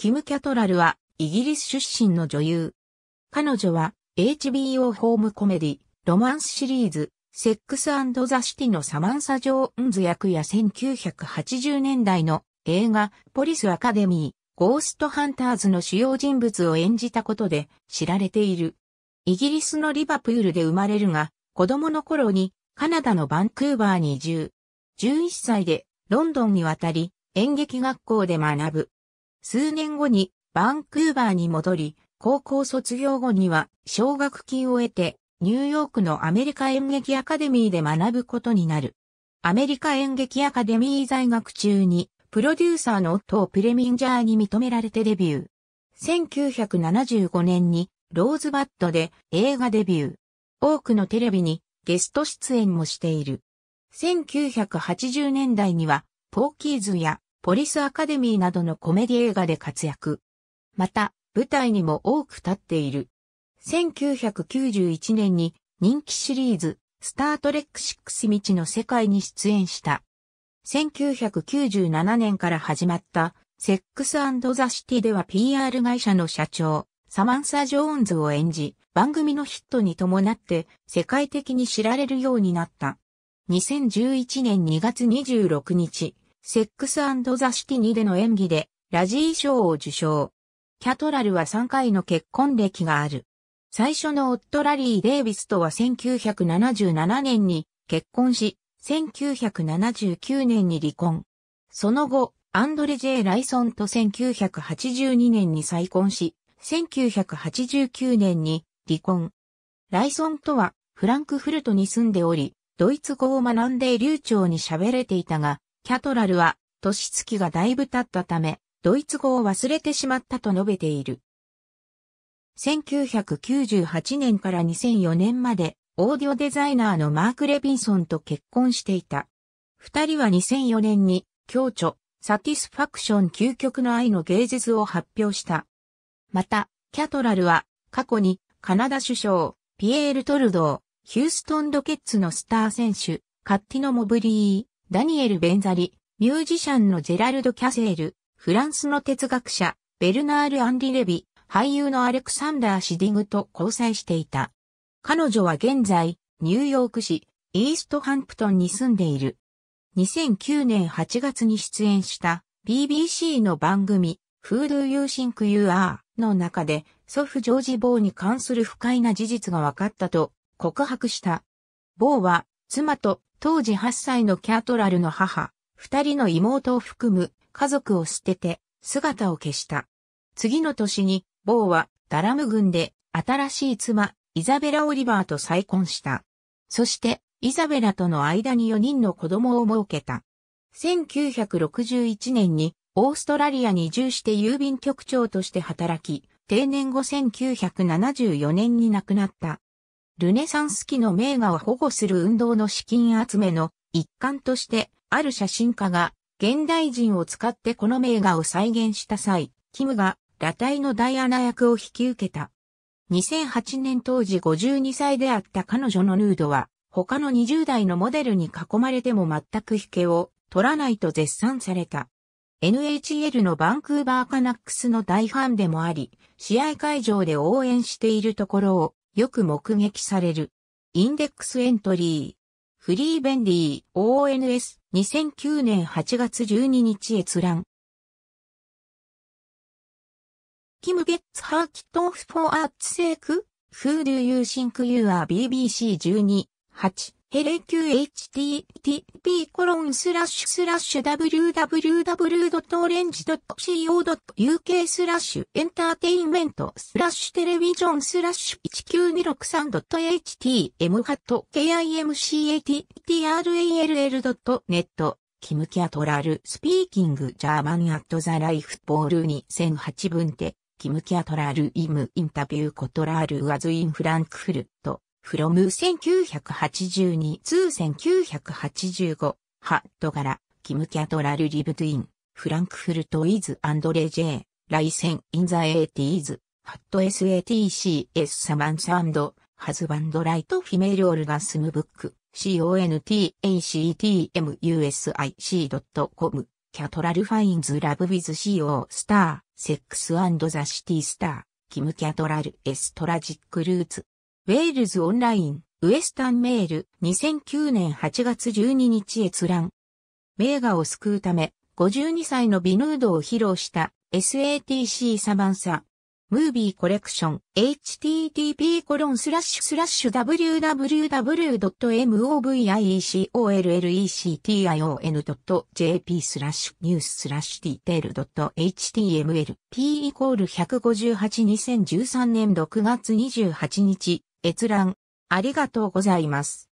キム・キャトラルはイギリス出身の女優。彼女は HBO ホームコメディ、ロマンスシリーズ、セックスザ・シティのサマンサ・ジョーンズ役や1980年代の映画ポリス・アカデミー、ゴースト・ハンターズの主要人物を演じたことで知られている。イギリスのリバプールで生まれるが、子供の頃にカナダのバンクーバーに移住。11歳でロンドンに渡り、演劇学校で学ぶ。数年後にバンクーバーに戻り、高校卒業後には奨学金を得てニューヨークのアメリカ演劇アカデミーで学ぶことになる。アメリカ演劇アカデミー在学中にプロデューサーの夫をプレミンジャーに認められてデビュー。1975年にローズバットで映画デビュー。多くのテレビにゲスト出演もしている。1980年代にはポーキーズやポリスアカデミーなどのコメディ映画で活躍。また、舞台にも多く立っている。1991年に人気シリーズ、スタートレック6未知の世界に出演した。1997年から始まった、セックスザ・シティでは PR 会社の社長、サマンサ・ジョーンズを演じ、番組のヒットに伴って世界的に知られるようになった。2011年2月26日、セックスザ・シティにでの演技で、ラジー賞を受賞。キャトラルは3回の結婚歴がある。最初の夫ラリー・デイビスとは1977年に結婚し、1979年に離婚。その後、アンドレ・ジェイ・ライソンと1982年に再婚し、1989年に離婚。ライソンとはフランクフルトに住んでおり、ドイツ語を学んで流暢に喋れていたが、キャトラルは、年月がだいぶ経ったため、ドイツ語を忘れてしまったと述べている。1998年から2004年まで、オーディオデザイナーのマーク・レビンソンと結婚していた。二人は2004年に、共著、サティスファクション究極の愛の芸術を発表した。また、キャトラルは、過去に、カナダ首相、ピエール・トルドー、ヒューストン・ドケッツのスター選手、カッティノ・モブリー、ダニエル・ベンザリ、ミュージシャンのジェラルド・キャセール、フランスの哲学者、ベルナール・アンリ・レビ、俳優のアレクサンダー・シディグと交際していた。彼女は現在、ニューヨーク市、イーストハンプトンに住んでいる。2009年8月に出演した BBC の番組 Who Do You Think You Are の中で祖父ジョージ・ボーに関する不快な事実が分かったと告白した。ボーは妻と当時8歳のキャトラルの母、二人の妹を含む家族を捨てて姿を消した。次の年に、ボーはダラム軍で新しい妻、イザベラ・オリバーと再婚した。そして、イザベラとの間に4人の子供を設けた。1961年にオーストラリアに移住して郵便局長として働き、定年後1974年に亡くなった。ルネサンス期の名画を保護する運動の資金集めの一環として、ある写真家が現代人を使ってこの名画を再現した際、キムが裸体のダイアナ役を引き受けた。2008年当時52歳であった彼女のヌードは、他の20代のモデルに囲まれても全く引けを取らないと絶賛された。NHL のバンクーバーカナックスの大ファンでもあり、試合会場で応援しているところをよく目撃される。インデックスエントリー。フリーベンディー ONS 2009年8月12日閲覧。キム・ゲッツ・ハーキットオフ・フォー・アーツ・セーク・フードゥ・ユー・シンク・ユー・アー・ BBC12 8ヘレ QHTTP コロンスラッシュスラッシュ www.orange.co.uk スラッシュエンターテインメントスラッシュテレビジョンスラッシュ 19263.htm-kimcatrall.net キムキャトラルスピーキングジャーマンアットザライフボール2008分でキムキャトラルイムインタビューコトラールアズインフランクフルト from 1982 to 1985、ハット柄、キム・キャトラル・リブトゥイン、フランクフルト・イズ・アンドレ・ジェー、ライセン・イン・ザ・エイティーズ、ハット・ SATCS・ サマンサンド、ハズバンド・ライト・フィメール・オルガスム・ブック、contactmusic.com、キャトラル・ファインズ・ラブ・ウィズ・ CO・ スター、セックス・ザ・シティ・スター、キム・キャトラル・エストラジック・ルーツ、ウェールズオンライン、ウエスタンメール、2009年8月12日閲覧。名画を救うため、52歳のビヌードを披露した SATC サバンサ。ムービーコレクション http コロンスラッシュスラッシュ www.movieceollection.jp スラッシュニューススラッシュディテール .html p イコール158 2013年6月28日閲覧、ありがとうございます。